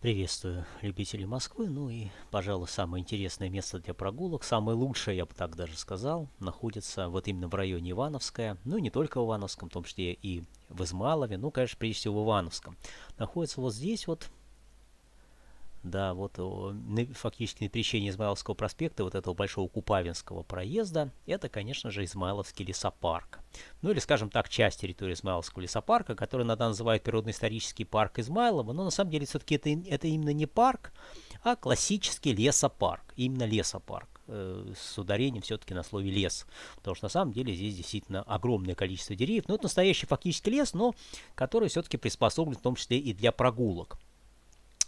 Приветствую любителей Москвы. Ну и, пожалуй, самое интересное место для прогулок, самое лучшее, я бы так даже сказал, находится вот именно в районе Ивановская. Ну и не только в Ивановском, в том числе и в Измалове, ну, конечно, прежде всего в Ивановском. Находится вот здесь вот, да, вот фактически на пересечении Измайловского проспекта, вот этого большого Купавинского проезда, это, конечно же, Измайловский лесопарк. Ну или, скажем так, часть территории Измайловского лесопарка, который иногда называют природно-исторический парк Измайлова, но на самом деле все-таки это, это именно не парк, а классический лесопарк, именно лесопарк э, с ударением все-таки на слове лес. Потому что на самом деле здесь действительно огромное количество деревьев. но ну, это настоящий фактически лес, но который все-таки приспособлен в том числе и для прогулок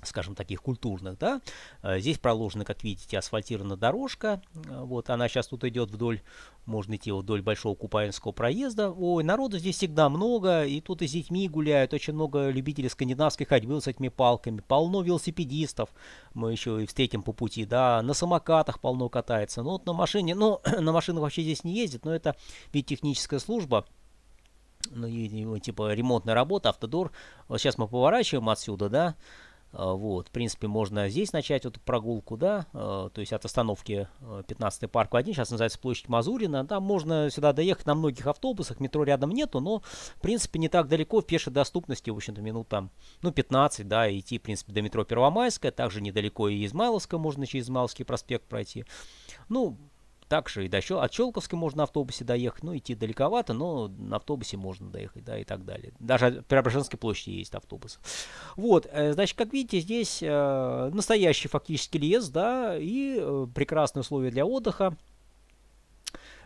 скажем, таких культурных, да. Э, здесь проложена, как видите, асфальтированная дорожка. Э, вот, она сейчас тут идет вдоль, можно идти вдоль Большого Купаинского проезда. Ой, народу здесь всегда много, и тут и с детьми гуляют, очень много любителей скандинавской ходьбы с этими палками, полно велосипедистов, мы еще и встретим по пути, да, на самокатах полно катается, ну вот на машине, ну, на машинах вообще здесь не ездит, но это ведь техническая служба, ну, и, и, типа ремонтная работа, автодор. Вот сейчас мы поворачиваем отсюда, да, а, вот, в принципе, можно здесь начать вот прогулку, да, а, то есть от остановки 15-й а, парк 1, сейчас называется площадь Мазурина, там можно сюда доехать на многих автобусах, метро рядом нету, но, в принципе, не так далеко, в пешей доступности, в общем-то, минут там, ну, 15, да, идти, в принципе, до метро Первомайская, также недалеко и Измайловская, можно через Измайловский проспект пройти. Ну, так же и до Щел... от Щелковской можно на автобусе доехать, ну идти далековато, но на автобусе можно доехать, да, и так далее. Даже от Преображенской площади есть автобус. Вот, э, значит, как видите, здесь э, настоящий фактически лес, да, и э, прекрасные условия для отдыха.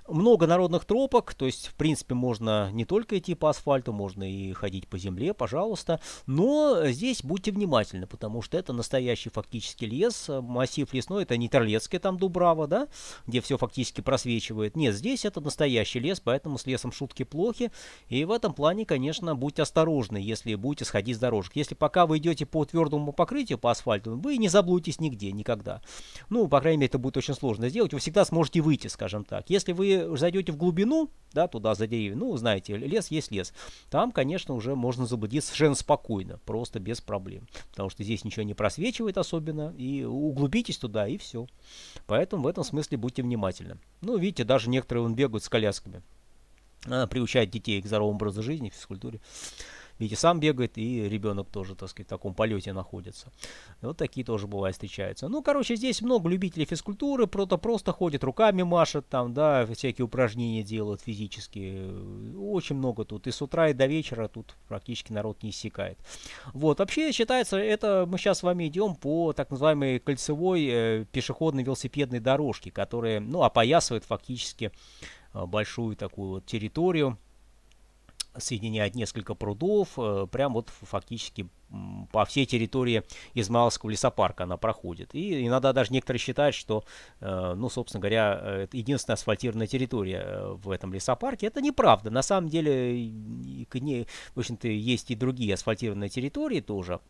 Много народных тропок, то есть, в принципе, можно не только идти по асфальту, можно и ходить по земле, пожалуйста. Но здесь будьте внимательны, потому что это настоящий фактически лес. Массив лесной, это не Терлецкая там Дубрава, да, где все фактически просвечивает. Нет, здесь это настоящий лес, поэтому с лесом шутки плохи. И в этом плане, конечно, будьте осторожны, если будете сходить с дорожек. Если пока вы идете по твердому покрытию, по асфальту, вы не заблудитесь нигде, никогда. Ну, по крайней мере, это будет очень сложно сделать. Вы всегда сможете выйти, скажем так. Если вы зайдете в глубину, да, туда за деревья, ну, знаете, лес есть лес. Там, конечно, уже можно заблудиться совершенно спокойно, просто без проблем. Потому что здесь ничего не просвечивает особенно, и углубитесь туда, и все. Поэтому в этом смысле будьте внимательны. Ну, видите, даже некоторые вон бегают с колясками. Она приучает детей к здоровому образу жизни, физкультуре. Видите, сам бегает, и ребенок тоже, так сказать, в таком полете находится. Вот такие тоже бывают встречаются. Ну, короче, здесь много любителей физкультуры, просто, просто ходят, руками машет, там, да, всякие упражнения делают физические. Очень много тут. И с утра, и до вечера тут практически народ не иссякает. Вот, вообще считается, это мы сейчас с вами идем по так называемой кольцевой э, пешеходной велосипедной дорожке, которая, ну, опоясывает фактически э, большую такую вот территорию соединяет несколько прудов, э, прям вот фактически по всей территории Измайловского лесопарка она проходит. И иногда даже некоторые считают, что, э, ну, собственно говоря, это единственная асфальтированная территория э, в этом лесопарке. Это неправда. На самом деле, к ней, в общем-то, есть и другие асфальтированные территории тоже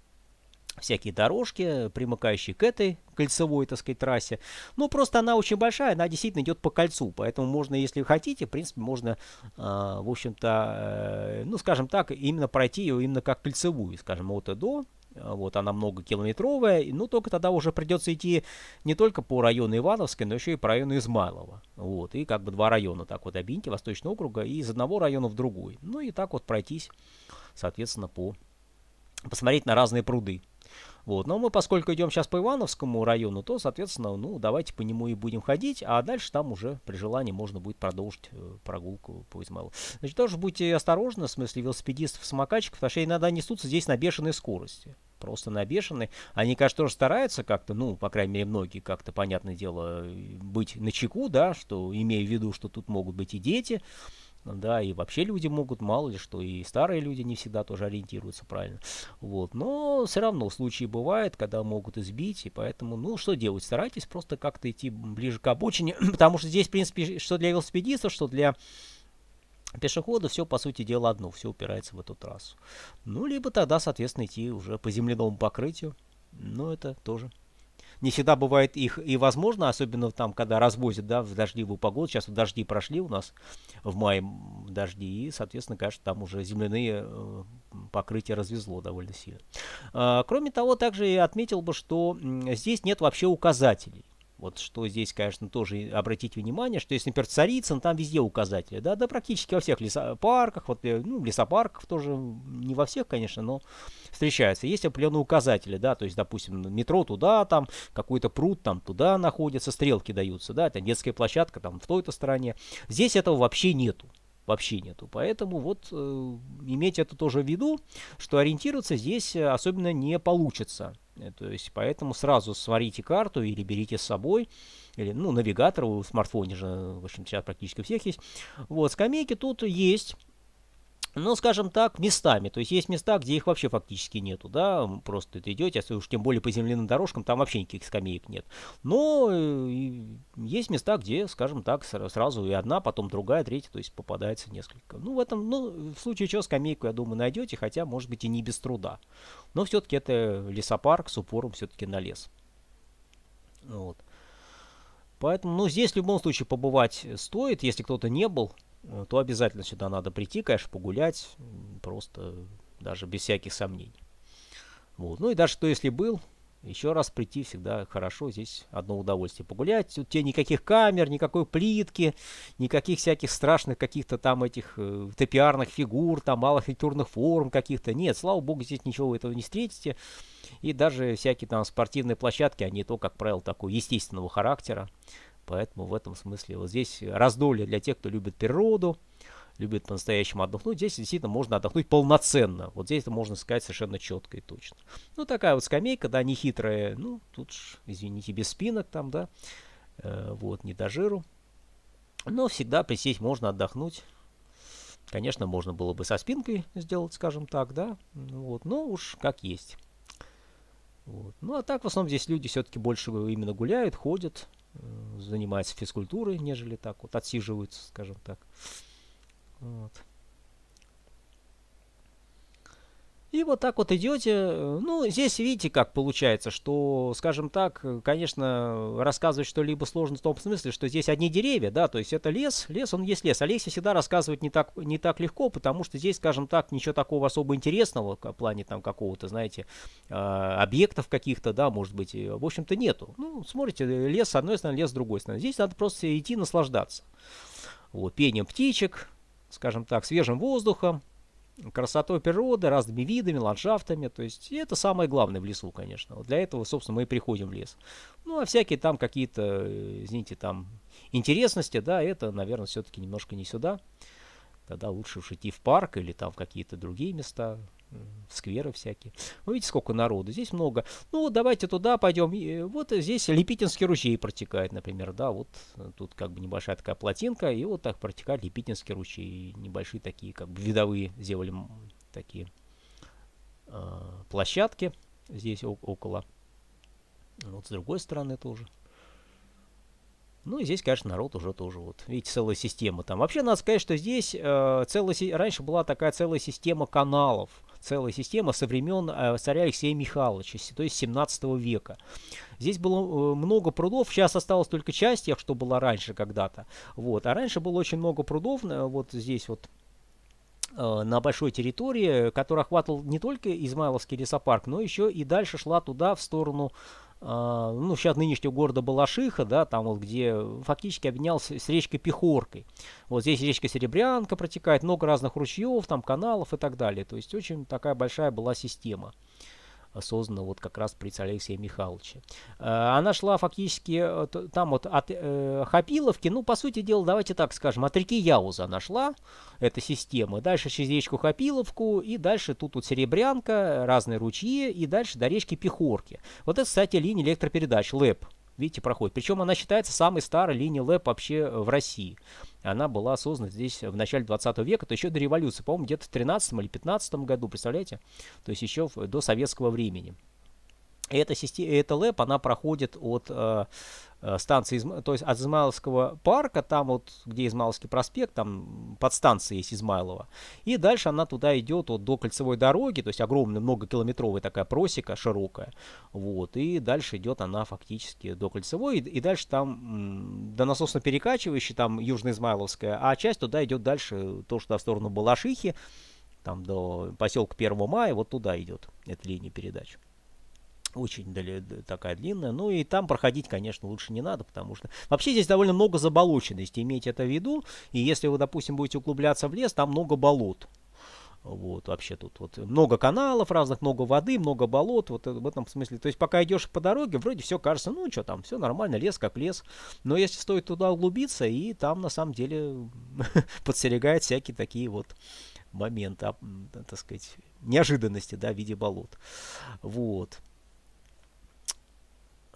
всякие дорожки, примыкающие к этой кольцевой, так сказать, трассе. Ну, просто она очень большая, она действительно идет по кольцу, поэтому можно, если хотите, в принципе, можно, э, в общем-то, э, ну, скажем так, именно пройти ее именно как кольцевую, скажем, от и до, вот она многокилометровая, ну только тогда уже придется идти не только по району Ивановской, но еще и по району Измайлова. Вот, и как бы два района так вот объедините, Восточного округа, и из одного района в другой. Ну и так вот пройтись, соответственно, по... посмотреть на разные пруды. Вот, но мы, поскольку идем сейчас по Ивановскому району, то, соответственно, ну, давайте по нему и будем ходить, а дальше там уже при желании можно будет продолжить э, прогулку по Измайлу. Значит, тоже будьте осторожны, в смысле велосипедистов, самокатчиков, потому что иногда несутся здесь на бешеной скорости просто набешены. Они, конечно, тоже стараются как-то, ну, по крайней мере, многие как-то, понятное дело, э, быть на чеку, да, что имея в виду, что тут могут быть и дети, да, и вообще люди могут, мало ли что, и старые люди не всегда тоже ориентируются правильно, вот, но все равно случаи бывают, когда могут избить, и поэтому, ну, что делать, старайтесь просто как-то идти ближе к обочине, потому что здесь, в принципе, что для велосипедистов, что для пешехода все, по сути дела, одно, все упирается в эту трассу. Ну, либо тогда, соответственно, идти уже по земляному покрытию, но это тоже не всегда бывает их и возможно, особенно там, когда развозят, да, в дождливую погоду. Сейчас вот дожди прошли у нас в мае дожди, и, соответственно, конечно, там уже земляные э, покрытия развезло довольно сильно. А, кроме того, также я отметил бы, что здесь нет вообще указателей. Вот что здесь, конечно, тоже обратить внимание, что если, например, Царицын, там везде указатели, да, да практически во всех лесопарках, вот, э, ну, лесопарках тоже, не во всех, конечно, но встречаются. Есть определенные указатели, да, то есть, допустим, метро туда, там, какой-то пруд там туда находится, стрелки даются, да, это детская площадка там в той-то стороне. Здесь этого вообще нету вообще нету. Поэтому вот э, иметь это тоже в виду, что ориентироваться здесь э, особенно не получится. Э, то есть, поэтому сразу сварите карту или берите с собой, или, ну, навигатор в смартфоне же, в общем, сейчас практически у всех есть. Вот, скамейки тут есть. Ну, скажем так, местами. То есть есть места, где их вообще фактически нету, да. Просто это идете, если уж тем более по земляным дорожкам, там вообще никаких скамеек нет. Но э, есть места, где, скажем так, сразу и одна, потом другая, третья, то есть попадается несколько. Ну, в этом, ну, в случае чего скамейку, я думаю, найдете, хотя, может быть, и не без труда. Но все-таки это лесопарк с упором все-таки на лес. Вот. Поэтому, ну, здесь в любом случае побывать стоит. Если кто-то не был, э, то обязательно сюда надо прийти, конечно, погулять. Просто даже без всяких сомнений. Вот. Ну и даже кто если был, еще раз прийти всегда хорошо, здесь одно удовольствие погулять. Тут тебе никаких камер, никакой плитки, никаких всяких страшных каких-то там этих э, топиарных фигур, там фигурных форм каких-то. Нет, слава богу, здесь ничего вы этого не встретите. И даже всякие там спортивные площадки, они то, как правило, такого естественного характера. Поэтому в этом смысле вот здесь раздолье для тех, кто любит природу, любит по-настоящему отдохнуть, здесь действительно можно отдохнуть полноценно. Вот здесь это можно сказать совершенно четко и точно. Ну, такая вот скамейка, да, нехитрая. Ну, тут, извините, без спинок там, да. Э, вот, не до жиру. Но всегда присесть можно отдохнуть. Конечно, можно было бы со спинкой сделать, скажем так, да. Ну вот, но уж как есть. Вот. Ну, а так, в основном, здесь люди все-таки больше именно гуляют, ходят, э, занимаются физкультурой, нежели так вот отсиживаются, скажем так. Вот. И вот так вот идете. Ну, здесь видите, как получается, что, скажем так, конечно, рассказывать что-либо сложно в том смысле, что здесь одни деревья, да, то есть это лес, лес, он есть лес. Алексей всегда рассказывает не так, не так легко, потому что здесь, скажем так, ничего такого особо интересного в плане там какого-то, знаете, а, объектов каких-то, да, может быть, в общем-то нету. Ну, смотрите, лес с одной стороны, лес с другой стороны. Здесь надо просто идти наслаждаться. Вот, пением птичек, скажем так, свежим воздухом, красотой природы, разными видами, ландшафтами. То есть и это самое главное в лесу, конечно. Вот для этого, собственно, мы и приходим в лес. Ну, а всякие там какие-то, э, извините, там интересности, да, это, наверное, все-таки немножко не сюда. Тогда лучше уж идти в парк или там в какие-то другие места, скверы всякие. Вы видите, сколько народу, здесь много. Ну, давайте туда пойдем. И э, вот здесь Липитинский ручей протекает, например, да, вот э, тут как бы небольшая такая плотинка, и вот так протекает Липитинский ручей. небольшие такие, как бы видовые земли, такие э, площадки здесь около. Вот с другой стороны тоже. Ну и здесь, конечно, народ уже тоже вот. Видите, целая система там. Вообще, надо сказать, что здесь э, целая, раньше была такая целая система каналов. Целая система со времен э, царя Алексея Михайловича, то есть 17 века. Здесь было э, много прудов, сейчас осталось только часть их, что была раньше когда-то. Вот. А раньше было очень много прудов, э, вот здесь вот э, на большой территории, э, который охватывал не только Измайловский лесопарк, но еще и дальше шла туда, в сторону а, ну, сейчас нынешнего города Балашиха, да, там вот где фактически объединялся с речкой Пехоркой. Вот здесь речка Серебрянка протекает, много разных ручьев, там каналов и так далее. То есть очень такая большая была система создана вот как раз при царе Алексея Михайловича. Э, она шла фактически э, там вот от э, Хапиловки, ну, по сути дела, давайте так скажем, от реки Яуза она шла, эта система, дальше через речку Хапиловку, и дальше тут вот Серебрянка, разные ручьи, и дальше до речки Пехорки. Вот это, кстати, линия электропередач, ЛЭП видите, проходит. Причем она считается самой старой линией ЛЭП вообще э, в России. Она была создана здесь в начале 20 века, то еще до революции, по-моему, где-то в 13 или 15 году, представляете? То есть еще до советского времени. И эта, система, эта лэп, она проходит от э, э станции, то есть от Измайловского парка, там вот, где Измайловский проспект, там под станцией есть Измайлова. И дальше она туда идет вот до кольцевой дороги, то есть огромная многокилометровая такая просека широкая. Вот, и дальше идет она фактически до кольцевой, и, и дальше там до насосно-перекачивающей, там Южно-Измайловская, а часть туда идет дальше, то, что в сторону Балашихи, там до поселка 1 мая, вот туда идет эта линия передач очень такая длинная. Ну и там проходить, конечно, лучше не надо, потому что вообще здесь довольно много заболоченности, имейте это в виду. И если вы, допустим, будете углубляться в лес, там много болот. Вот, вообще тут вот много каналов разных, много воды, много болот, вот э, в этом смысле. То есть пока идешь по дороге, вроде все кажется, ну что там, все нормально, лес как лес. Но если стоит туда углубиться, и там на самом деле подстерегает всякие такие вот моменты, так сказать, неожиданности, да, в виде болот. Вот.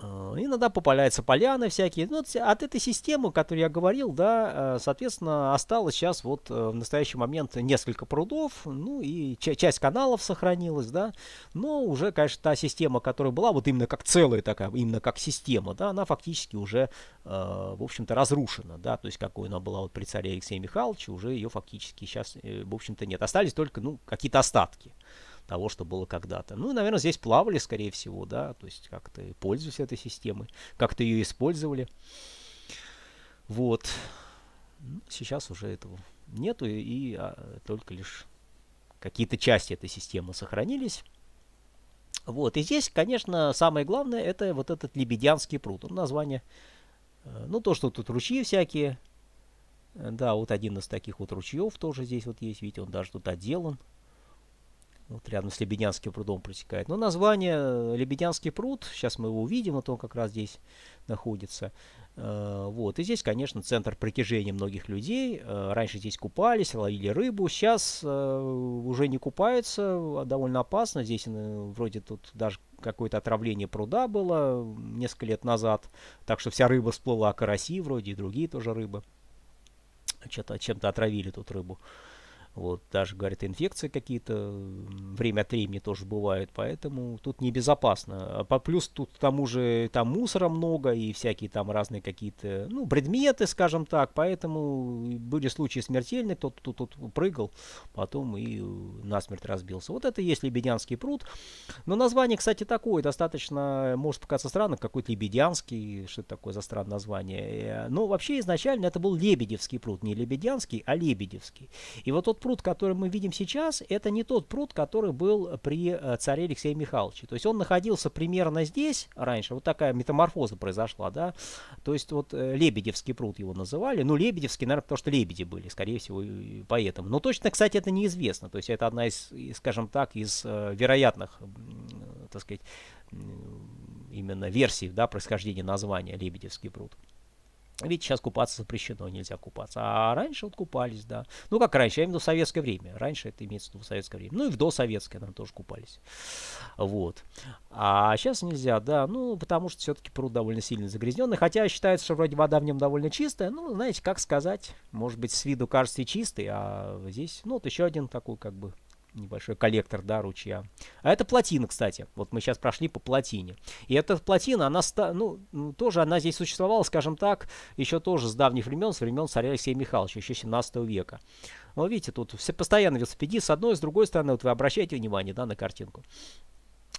Э, иногда попаляются поляны всякие. Ну, от этой системы, о которой я говорил, да, э, соответственно, осталось сейчас вот э, в настоящий момент несколько прудов, ну и часть каналов сохранилась, да. Но уже, конечно, та система, которая была, вот именно как целая такая, именно как система, да, она фактически уже, в общем-то, разрушена, да. То есть, какой она была вот при царе Алексея Михайловича, уже ее фактически сейчас, в общем-то, нет. Остались только, ну, какие-то остатки того, что было когда-то. Ну, наверное, здесь плавали, скорее всего, да, то есть как-то пользуясь этой системой, как-то ее использовали. Вот. Ну, сейчас уже этого нету, и, и а, только лишь какие-то части этой системы сохранились. Вот. И здесь, конечно, самое главное, это вот этот Лебедянский пруд. Он название, э, ну, то, что тут ручьи всякие. Э, да, вот один из таких вот ручьев тоже здесь вот есть. Видите, он даже тут отделан вот рядом с Лебедянским прудом протекает. Но название э, Лебедянский пруд, сейчас мы его увидим, вот он как раз здесь находится. Э, вот. И здесь, конечно, центр притяжения многих людей. Э, раньше здесь купались, ловили рыбу. Сейчас уже не купаются, а довольно опасно. Здесь вроде тут даже какое-то отравление пруда было несколько лет назад. Так что вся рыба всплыла, караси вроде и другие тоже рыбы. Чем-то чем -то отравили тут рыбу. Вот, даже, говорят, инфекции какие-то время от времени тоже бывают, поэтому тут небезопасно. А по плюс тут к тому же там мусора много и всякие там разные какие-то, ну, предметы, скажем так, поэтому были случаи смертельные, тот тут, тут прыгал, потом и э, насмерть разбился. Вот это и есть Лебедянский пруд. Но название, кстати, такое, достаточно, может показаться странным, какой-то Лебедянский, что это такое за странное название. Э, но вообще изначально это был Лебедевский пруд, не Лебедянский, а Лебедевский. И вот тот пруд, который мы видим сейчас, это не тот пруд, который был при э, царе Алексея Михайловича. То есть он находился примерно здесь раньше, вот такая метаморфоза произошла, да, то есть вот э, Лебедевский пруд его называли, ну Лебедевский, наверное, потому что лебеди были, скорее всего, поэтому. Но точно, кстати, это неизвестно, то есть это одна из, скажем так, из э, вероятных, так сказать, именно версий, да, происхождения названия Лебедевский пруд. Ведь сейчас купаться запрещено, нельзя купаться. А раньше вот купались, да. Ну как раньше, я имею в виду советское время. Раньше это имеется в виду советское время. Ну и в досоветское нам тоже купались. Вот. А сейчас нельзя, да. Ну потому что все-таки пруд довольно сильно загрязненный. Хотя считается, что вроде вода в нем довольно чистая. Ну знаете, как сказать. Может быть с виду кажется и чистый, а здесь, ну вот еще один такой как бы небольшой коллектор, да, ручья. А это плотина, кстати. Вот мы сейчас прошли по плотине. И эта плотина, она, ну, тоже она здесь существовала, скажем так, еще тоже с давних времен, с времен царя Алексея Михайловича, еще 17 века. Но видите, тут все постоянно велосипеди. с одной, с другой стороны, вот вы обращаете внимание, да, на картинку.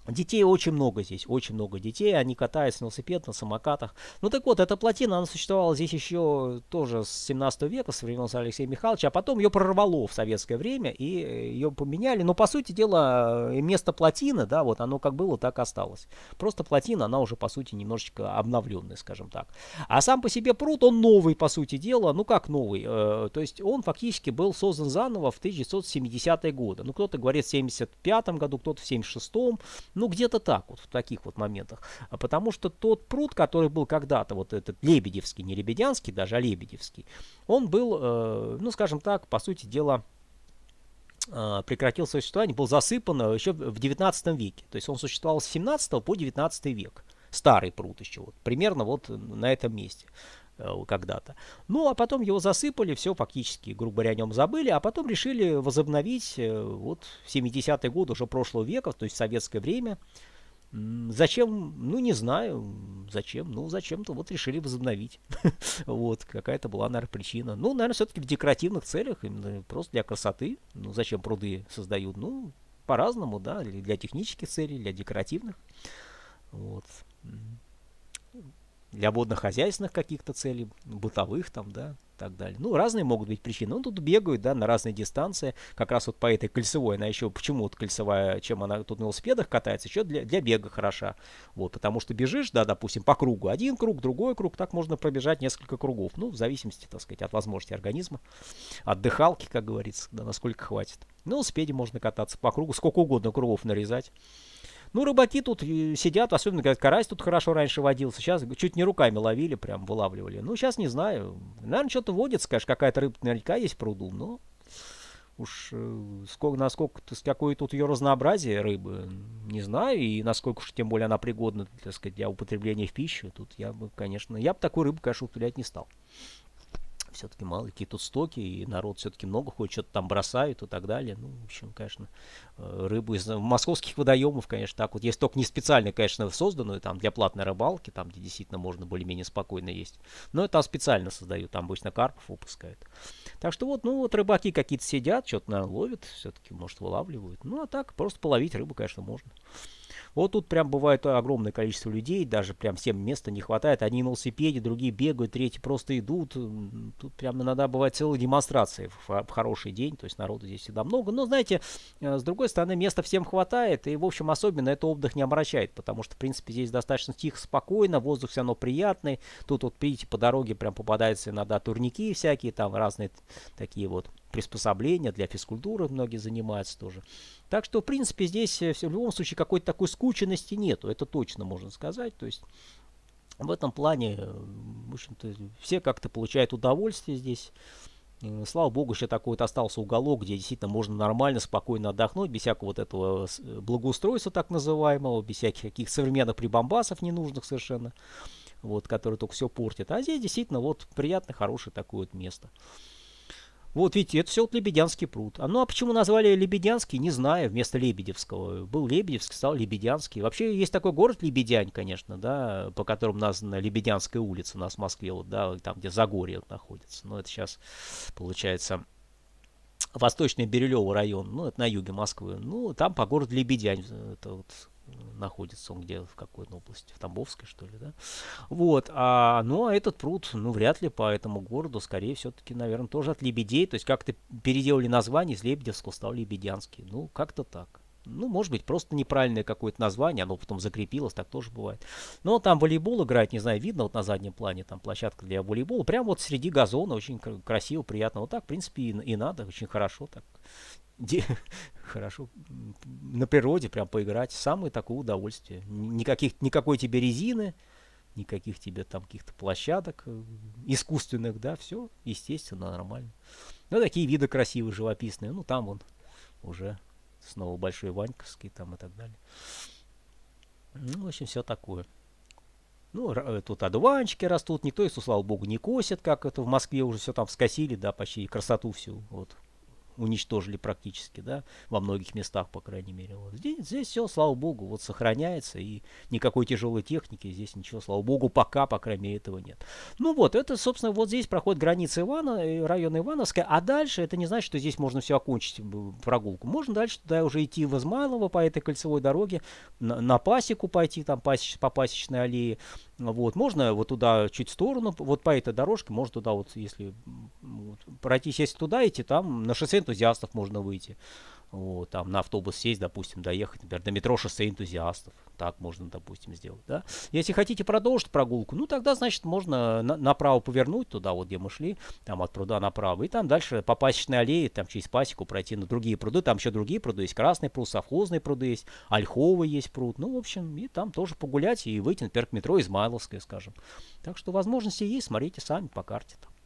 Детей очень много здесь, очень много детей, они катаются на велосипедах, на самокатах. Ну так вот, эта плотина, она существовала здесь еще тоже с 17 века, со времен Алексея Михайловича, а потом ее прорвало в советское время, и э, ее поменяли. Но по сути дела, э, место плотины, да, вот оно как было, так и осталось. Просто плотина, она уже по сути немножечко обновленная, скажем так. А сам по себе пруд, он новый по сути дела, ну как новый, э, то есть он фактически был создан заново в 1970-е годы. Ну кто-то говорит в 75 году, кто-то в 76-м. Ну, где-то так вот, в таких вот моментах. А потому что тот пруд, который был когда-то, вот этот Лебедевский, не Лебедянский даже, а Лебедевский, он был, э, ну, скажем так, по сути дела, э, прекратил свое существование, был засыпан э, еще в 19 веке. То есть он существовал с 17 по 19 век. Старый пруд еще, вот, примерно вот на этом месте. Э, когда-то. Ну, а потом его засыпали, все, фактически, грубо говоря, о нем забыли, а потом решили возобновить э, вот в 70-е годы уже прошлого века, то есть советское время. Зачем? Ну, не знаю. Зачем? Ну, зачем-то вот решили возобновить. вот, какая-то была, наверное, причина. Ну, наверное, все-таки в декоративных целях, именно просто для красоты. Ну, зачем пруды создают? Ну, по-разному, да, для технических целей, для декоративных. Вот для водно-хозяйственных каких-то целей, бытовых там, да, так далее. Ну, разные могут быть причины. Ну, тут бегают, да, на разные дистанции. Как раз вот по этой кольцевой, она еще, почему вот кольцевая, чем она тут на велосипедах катается, еще для, для бега хороша. Вот, потому что бежишь, да, допустим, по кругу. Один круг, другой круг, так можно пробежать несколько кругов. Ну, в зависимости, так сказать, от возможности организма, отдыхалки как говорится, да, насколько хватит. На велосипеде можно кататься по кругу, сколько угодно кругов нарезать. Ну, рыбаки тут э, сидят, особенно, как карась тут хорошо раньше водился. Сейчас чуть не руками ловили, прям вылавливали. Ну, сейчас не знаю. Наверное, что-то водится, конечно, какая-то рыба наверняка есть в пруду, но уж э, сколько, насколько, какое тут ее разнообразие рыбы, не знаю, и насколько уж тем более она пригодна, так сказать, для употребления в пищу, тут я бы, конечно, я бы такую рыбу, конечно, утулять не стал все-таки мало, какие-то стоки, и народ все-таки много ходит, что-то там бросает и так далее. Ну, в общем, конечно, э, рыбу из московских водоемов, конечно, так вот, есть только не специально, конечно, созданную там для платной рыбалки, там, где действительно можно более-менее спокойно есть. Но это специально создают, там обычно карпов выпускают. Так что вот, ну вот рыбаки какие-то сидят, что-то, наверное, ловят, все-таки, может, вылавливают. Ну, а так, просто половить рыбу, конечно, можно. Вот тут прям бывает огромное количество людей, даже прям всем места не хватает. Одни на велосипеде, другие бегают, третьи просто идут. Тут прям иногда бывают целые демонстрации в, хороший день, то есть народу здесь всегда много. Но, знаете, э, с другой стороны, места всем хватает, и, в общем, особенно это отдых не обращает, потому что, в принципе, здесь достаточно тихо, спокойно, воздух все равно приятный. Тут вот, видите, по дороге прям попадаются иногда турники всякие, там разные такие вот приспособления для физкультуры многие занимаются тоже. Так что, в принципе, здесь э, в любом случае какой-то такой скученности нету, это точно можно сказать. То есть в этом плане, э, в общем-то, все как-то получают удовольствие здесь. Э, слава богу, еще такой вот остался уголок, где действительно можно нормально, спокойно отдохнуть, без всякого вот этого благоустройства так называемого, без всяких каких современных прибамбасов ненужных совершенно, вот, которые только все портят. А здесь действительно вот приятное, хорошее такое вот место. Вот видите, это все вот Лебедянский пруд. А ну а почему назвали Лебедянский, не знаю, вместо Лебедевского. Был Лебедевский стал Лебедянский. Вообще есть такой город Лебедянь, конечно, да, по которому названа Лебедянская улица у нас в Москве, вот, да, там, где Загорье вот находится. Но ну, это сейчас, получается, Восточный Бирюлево район, ну, это на юге Москвы. Ну, там по городу Лебедянь, э, это вот находится он где, в какой области, в Тамбовской, что ли, да? Вот, а, ну, а этот пруд, ну, вряд ли по этому городу, скорее все-таки, наверное, тоже от лебедей, то есть как-то переделали название, из Лебедевского стал Лебедянский, ну, как-то так ну, может быть, просто неправильное какое-то название, оно потом закрепилось, так тоже бывает. Но там волейбол играет, не знаю, видно вот на заднем плане, там площадка для волейбола, прямо вот среди газона, очень красиво, приятно. Вот так, в принципе, и, и надо, очень хорошо так. хорошо на природе прям поиграть, самое такое удовольствие. Никаких, никакой тебе резины, никаких тебе там каких-то площадок э, искусственных, да, все естественно, нормально. Ну, такие виды красивые, живописные, ну, там он уже Снова Большой Ваньковский там и так далее. Ну, в общем, все такое. Ну, э, тут одуванчики растут, никто их, слава богу, не косит, как это в Москве уже все там скосили, да, почти красоту всю, вот, уничтожили практически, да, во многих местах, по крайней мере. Вот. Здесь, здесь все, слава богу, вот сохраняется, и никакой тяжелой техники здесь ничего, слава богу, пока, по крайней мере, этого нет. Ну вот, это, собственно, вот здесь проходит граница Ивана, э, района Ивановская, а дальше это не значит, что здесь можно все окончить э, прогулку. Можно дальше туда уже идти в Измайлово по этой кольцевой дороге, на, на пасеку пойти, там пасеч, по пасечной аллее, вот, можно вот туда чуть в сторону, вот по этой дорожке, можно туда вот, если вот, пройтись, если туда идти, там на шоссе энтузиастов можно выйти вот, там на автобус сесть, допустим, доехать, например, до метро шоссе энтузиастов. Так можно, допустим, сделать. Да? Если хотите продолжить прогулку, ну тогда, значит, можно на направо повернуть туда, вот где мы шли, там от пруда направо, и там дальше по пасечной аллее, там через пасеку пройти на другие пруды, там еще другие пруды есть, красный пруд, совхозный пруды есть, ольховый есть пруд, ну, в общем, и там тоже погулять и выйти, например, к метро Измайловское, скажем. Так что возможности есть, смотрите сами по карте там.